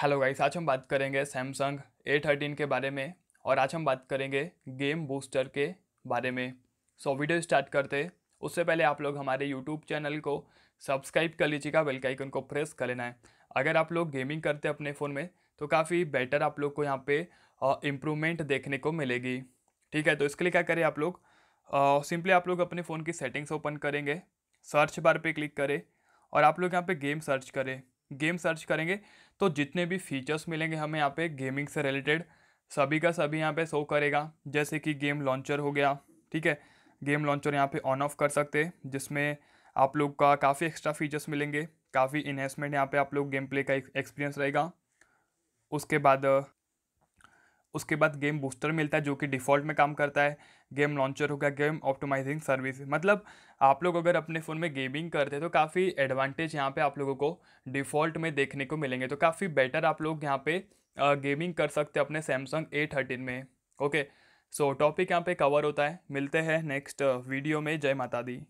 hello guys आज हम बात करेंगे सैमसंग ए थर्टीन के बारे में और आज हम बात करेंगे गेम बूस्टर के बारे में सो वीडियो स्टार्ट करते उससे पहले आप लोग हमारे यूट्यूब चैनल को सब्सक्राइब कर लीजिएगा बेल का आइकन को प्रेस कर लेना है अगर आप लोग गेमिंग करते अपने फ़ोन में तो काफ़ी बेटर आप लोग को यहाँ पे इम्प्रूवमेंट देखने को मिलेगी ठीक है तो इसके लिए क्या करें आप लोग सिंपली आप लोग अपने फ़ोन की सेटिंग्स ओपन करेंगे सर्च बार पे क्लिक करें और आप लोग यहाँ पे गेम सर्च करें गेम सर्च करेंगे तो जितने भी फीचर्स मिलेंगे हमें यहाँ पे गेमिंग से रिलेटेड सभी का सभी यहाँ पे शो करेगा जैसे कि गेम लॉन्चर हो गया ठीक है गेम लॉन्चर यहाँ पे ऑन ऑफ कर सकते हैं जिसमें आप लोग का काफ़ी एक्स्ट्रा फीचर्स मिलेंगे काफ़ी इन्हेंसमेंट यहाँ पे आप लोग गेम प्ले का एक्सपीरियंस रहेगा उसके बाद उसके बाद गेम बूस्टर मिलता है जो कि डिफ़ॉल्ट में काम करता है गेम लॉन्चर होगा गेम ऑप्टोमाइजिंग सर्विस मतलब आप लोग अगर अपने फ़ोन में गेमिंग करते हैं तो काफ़ी एडवांटेज यहाँ पे आप लोगों को डिफ़ॉल्ट में देखने को मिलेंगे तो काफ़ी बेटर आप लोग यहाँ पे गेमिंग कर सकते हैं अपने सैमसंग ए थर्टीन में ओके सो टॉपिक यहाँ पर कवर होता है मिलते हैं नेक्स्ट वीडियो में जय माता दी